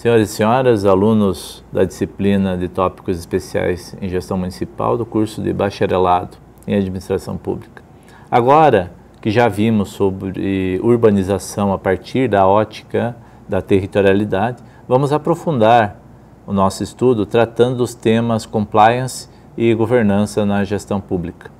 Senhoras e senhores, alunos da disciplina de tópicos especiais em gestão municipal do curso de bacharelado em administração pública. Agora que já vimos sobre urbanização a partir da ótica da territorialidade, vamos aprofundar o nosso estudo tratando dos temas compliance e governança na gestão pública.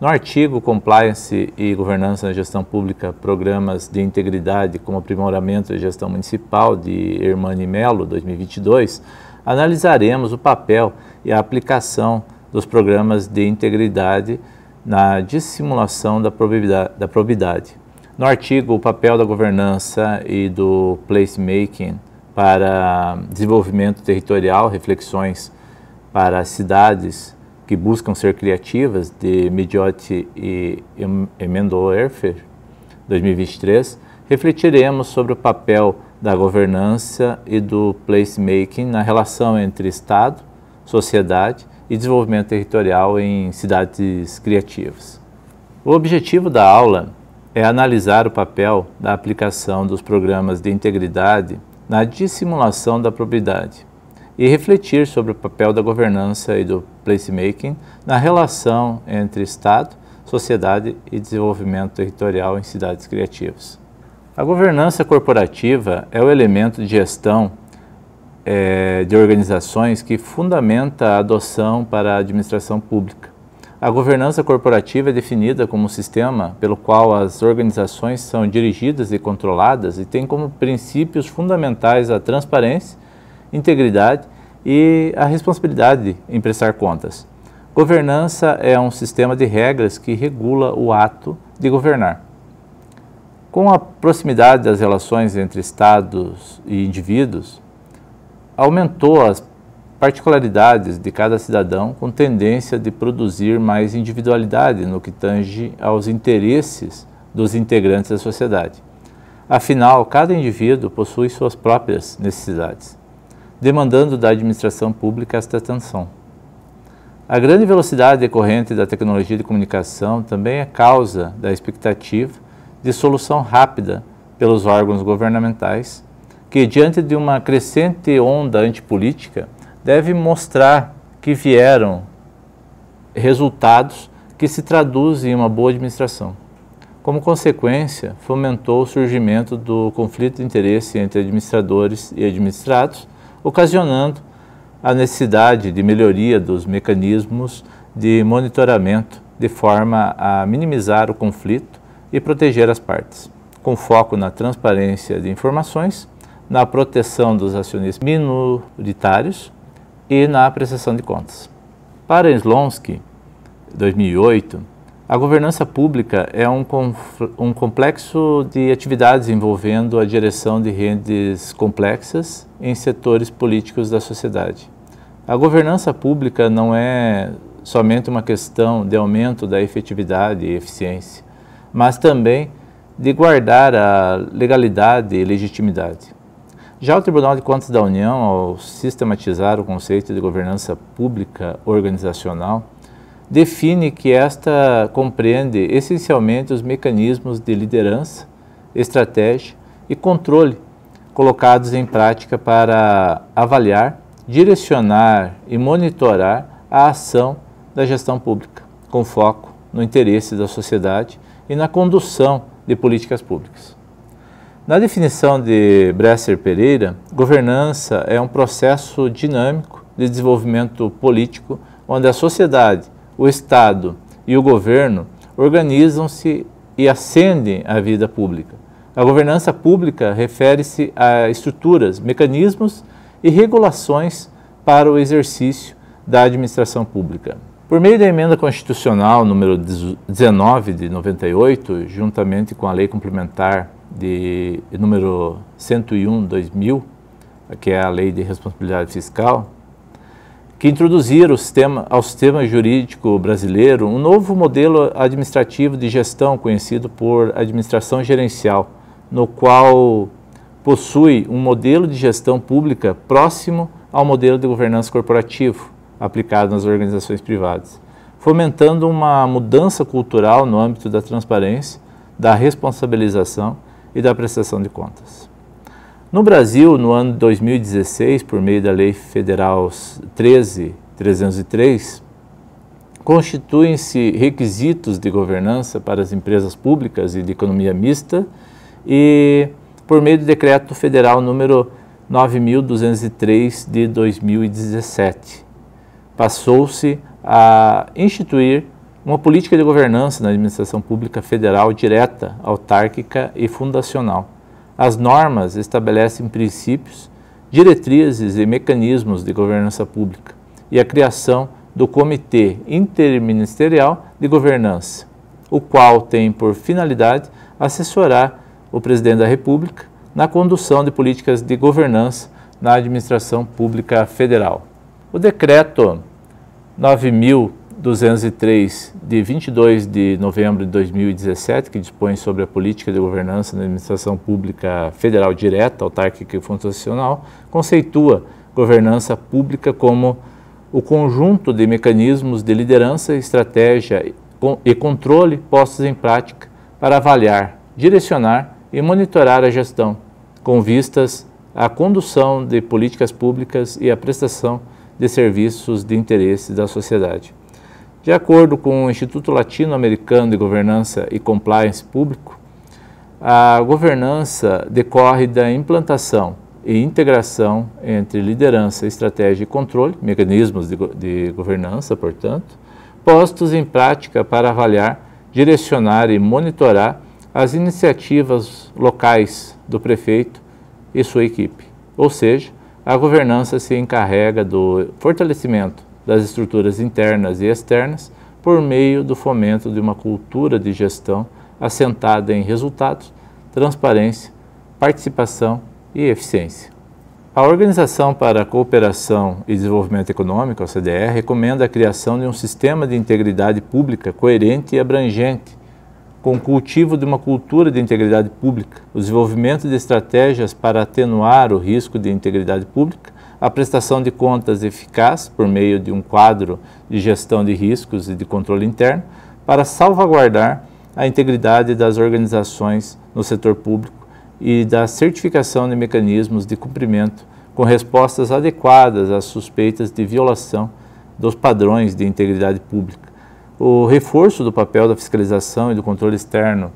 No artigo Compliance e Governança na Gestão Pública, Programas de Integridade como Aprimoramento e Gestão Municipal de Hermani Melo, 2022, analisaremos o papel e a aplicação dos programas de integridade na dissimulação da probidade. Da probidade. No artigo O papel da governança e do placemaking para desenvolvimento territorial, reflexões para cidades que buscam ser criativas, de Midiotti e Emendorfer, 2023, refletiremos sobre o papel da governança e do placemaking na relação entre Estado, sociedade e desenvolvimento territorial em cidades criativas. O objetivo da aula é analisar o papel da aplicação dos programas de integridade na dissimulação da propriedade, e refletir sobre o papel da governança e do placemaking na relação entre Estado, sociedade e desenvolvimento territorial em cidades criativas. A governança corporativa é o elemento de gestão é, de organizações que fundamenta a adoção para a administração pública. A governança corporativa é definida como um sistema pelo qual as organizações são dirigidas e controladas e tem como princípios fundamentais a transparência, integridade e a responsabilidade em prestar contas. Governança é um sistema de regras que regula o ato de governar. Com a proximidade das relações entre Estados e indivíduos, aumentou as particularidades de cada cidadão com tendência de produzir mais individualidade no que tange aos interesses dos integrantes da sociedade. Afinal, cada indivíduo possui suas próprias necessidades demandando da administração pública esta atenção. A grande velocidade decorrente da tecnologia de comunicação também é causa da expectativa de solução rápida pelos órgãos governamentais, que, diante de uma crescente onda antipolítica, deve mostrar que vieram resultados que se traduzem em uma boa administração. Como consequência, fomentou o surgimento do conflito de interesse entre administradores e administrados, ocasionando a necessidade de melhoria dos mecanismos de monitoramento de forma a minimizar o conflito e proteger as partes, com foco na transparência de informações, na proteção dos acionistas minoritários e na prestação de contas. Para Slonsky, 2008, a governança pública é um, um complexo de atividades envolvendo a direção de redes complexas em setores políticos da sociedade. A governança pública não é somente uma questão de aumento da efetividade e eficiência, mas também de guardar a legalidade e legitimidade. Já o Tribunal de Contas da União, ao sistematizar o conceito de governança pública organizacional, define que esta compreende essencialmente os mecanismos de liderança, estratégia e controle colocados em prática para avaliar, direcionar e monitorar a ação da gestão pública, com foco no interesse da sociedade e na condução de políticas públicas. Na definição de Bresser Pereira, governança é um processo dinâmico de desenvolvimento político onde a sociedade o Estado e o governo organizam-se e ascendem à vida pública. A governança pública refere-se a estruturas, mecanismos e regulações para o exercício da administração pública. Por meio da emenda constitucional número 19 de 98, juntamente com a lei complementar de número 101/2000, que é a lei de responsabilidade fiscal, que introduziram sistema, ao sistema jurídico brasileiro um novo modelo administrativo de gestão conhecido por administração gerencial, no qual possui um modelo de gestão pública próximo ao modelo de governança corporativo aplicado nas organizações privadas, fomentando uma mudança cultural no âmbito da transparência, da responsabilização e da prestação de contas. No Brasil, no ano 2016, por meio da Lei Federal 13303, constituem-se requisitos de governança para as empresas públicas e de economia mista e por meio do decreto federal número 9203 de 2017. Passou-se a instituir uma política de governança na administração pública federal direta, autárquica e fundacional as normas estabelecem princípios, diretrizes e mecanismos de governança pública e a criação do Comitê Interministerial de Governança, o qual tem por finalidade assessorar o Presidente da República na condução de políticas de governança na administração pública federal. O decreto 9000 203 de 22 de novembro de 2017, que dispõe sobre a política de governança na administração pública federal direta, autárquica e fundacional, conceitua governança pública como o conjunto de mecanismos de liderança, estratégia e controle postos em prática para avaliar, direcionar e monitorar a gestão, com vistas à condução de políticas públicas e à prestação de serviços de interesse da sociedade. De acordo com o Instituto Latino-Americano de Governança e Compliance Público, a governança decorre da implantação e integração entre liderança, estratégia e controle, mecanismos de, de governança, portanto, postos em prática para avaliar, direcionar e monitorar as iniciativas locais do prefeito e sua equipe. Ou seja, a governança se encarrega do fortalecimento das estruturas internas e externas por meio do fomento de uma cultura de gestão assentada em resultados, transparência, participação e eficiência. A Organização para a Cooperação e Desenvolvimento Econômico, a OCDE, recomenda a criação de um sistema de integridade pública coerente e abrangente, com o cultivo de uma cultura de integridade pública, o desenvolvimento de estratégias para atenuar o risco de integridade pública a prestação de contas eficaz por meio de um quadro de gestão de riscos e de controle interno para salvaguardar a integridade das organizações no setor público e da certificação de mecanismos de cumprimento com respostas adequadas às suspeitas de violação dos padrões de integridade pública. O reforço do papel da fiscalização e do controle externo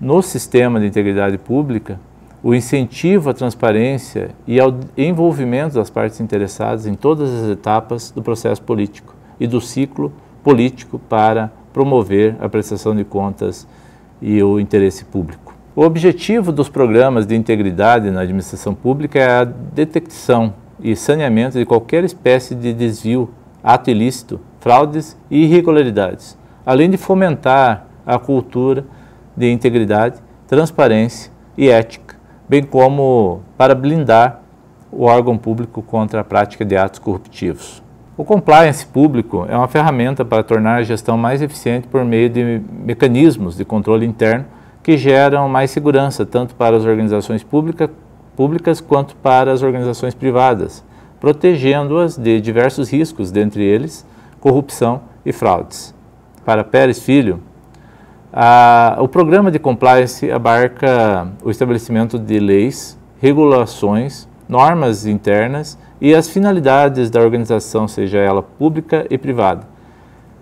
no sistema de integridade pública o incentivo à transparência e ao envolvimento das partes interessadas em todas as etapas do processo político e do ciclo político para promover a prestação de contas e o interesse público. O objetivo dos programas de integridade na administração pública é a detecção e saneamento de qualquer espécie de desvio, ato ilícito, fraudes e irregularidades, além de fomentar a cultura de integridade, transparência e ética bem como para blindar o órgão público contra a prática de atos corruptivos. O compliance público é uma ferramenta para tornar a gestão mais eficiente por meio de mecanismos de controle interno que geram mais segurança tanto para as organizações pública, públicas quanto para as organizações privadas, protegendo-as de diversos riscos, dentre eles corrupção e fraudes. Para Pérez Filho, a, o programa de compliance abarca o estabelecimento de leis, regulações, normas internas e as finalidades da organização, seja ela pública e privada.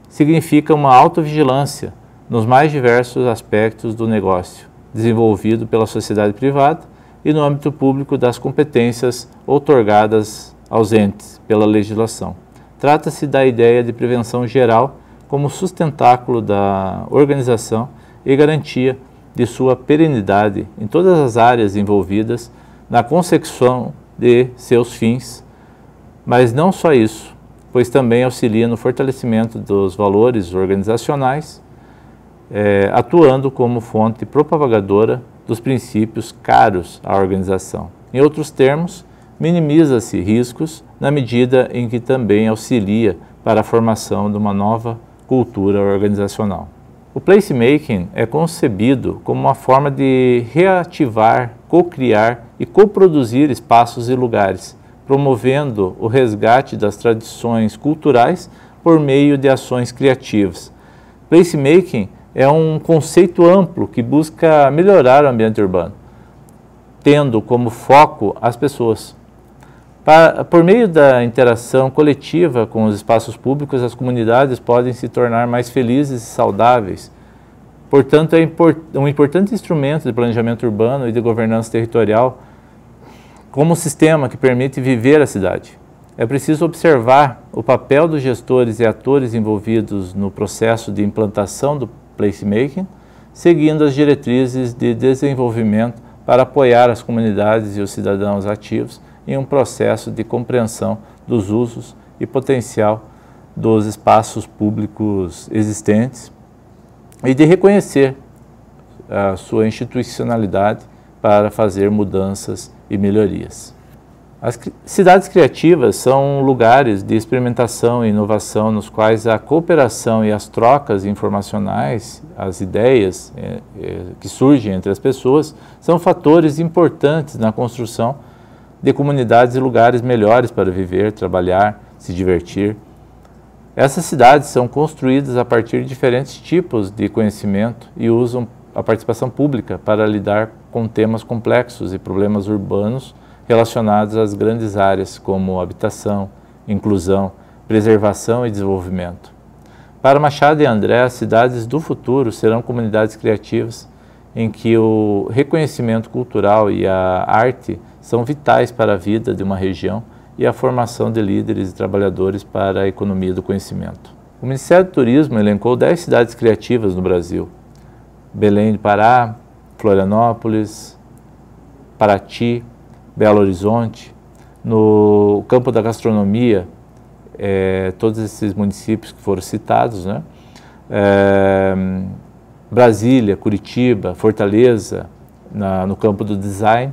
Significa uma autovigilância nos mais diversos aspectos do negócio, desenvolvido pela sociedade privada e no âmbito público das competências outorgadas aos entes pela legislação. Trata-se da ideia de prevenção geral como sustentáculo da organização e garantia de sua perenidade em todas as áreas envolvidas na consecução de seus fins, mas não só isso, pois também auxilia no fortalecimento dos valores organizacionais, eh, atuando como fonte propagadora dos princípios caros à organização. Em outros termos, minimiza-se riscos na medida em que também auxilia para a formação de uma nova cultura organizacional. O placemaking é concebido como uma forma de reativar, co-criar e coproduzir espaços e lugares, promovendo o resgate das tradições culturais por meio de ações criativas. Placemaking é um conceito amplo que busca melhorar o ambiente urbano, tendo como foco as pessoas. Para, por meio da interação coletiva com os espaços públicos, as comunidades podem se tornar mais felizes e saudáveis. Portanto, é import, um importante instrumento de planejamento urbano e de governança territorial como sistema que permite viver a cidade. É preciso observar o papel dos gestores e atores envolvidos no processo de implantação do placemaking, seguindo as diretrizes de desenvolvimento para apoiar as comunidades e os cidadãos ativos em um processo de compreensão dos usos e potencial dos espaços públicos existentes e de reconhecer a sua institucionalidade para fazer mudanças e melhorias. As cidades criativas são lugares de experimentação e inovação nos quais a cooperação e as trocas informacionais, as ideias eh, eh, que surgem entre as pessoas, são fatores importantes na construção de comunidades e lugares melhores para viver, trabalhar, se divertir. Essas cidades são construídas a partir de diferentes tipos de conhecimento e usam a participação pública para lidar com temas complexos e problemas urbanos relacionados às grandes áreas como habitação, inclusão, preservação e desenvolvimento. Para Machado e André, as cidades do futuro serão comunidades criativas em que o reconhecimento cultural e a arte são vitais para a vida de uma região e a formação de líderes e trabalhadores para a economia do conhecimento. O Ministério do Turismo elencou 10 cidades criativas no Brasil: Belém do Pará, Florianópolis, Paraty, Belo Horizonte. No campo da gastronomia, é, todos esses municípios que foram citados, né? É, Brasília, Curitiba, Fortaleza, na, no campo do design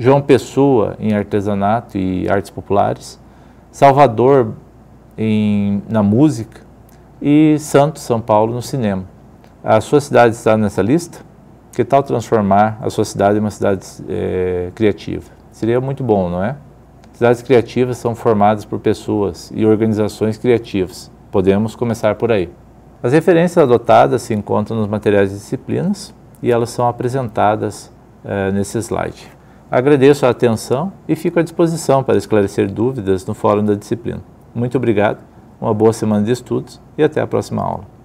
João Pessoa em artesanato e artes populares, Salvador em, na música e Santos, São Paulo, no cinema. A sua cidade está nessa lista? Que tal transformar a sua cidade em uma cidade é, criativa? Seria muito bom, não é? Cidades criativas são formadas por pessoas e organizações criativas. Podemos começar por aí. As referências adotadas se encontram nos materiais de disciplinas e elas são apresentadas é, nesse slide. Agradeço a atenção e fico à disposição para esclarecer dúvidas no Fórum da Disciplina. Muito obrigado, uma boa semana de estudos e até a próxima aula.